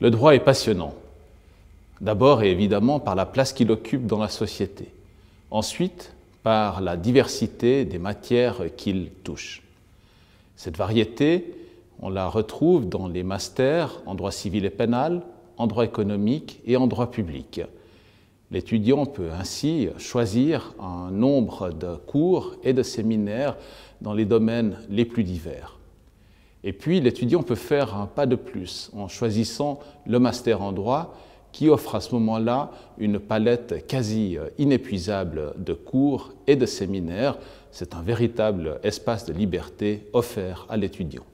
Le droit est passionnant, d'abord et évidemment par la place qu'il occupe dans la société, ensuite par la diversité des matières qu'il touche. Cette variété, on la retrouve dans les masters en droit civil et pénal, en droit économique et en droit public. L'étudiant peut ainsi choisir un nombre de cours et de séminaires dans les domaines les plus divers. Et puis l'étudiant peut faire un pas de plus en choisissant le master en droit qui offre à ce moment-là une palette quasi euh, inépuisable de cours et de séminaires. C'est un véritable espace de liberté offert à l'étudiant.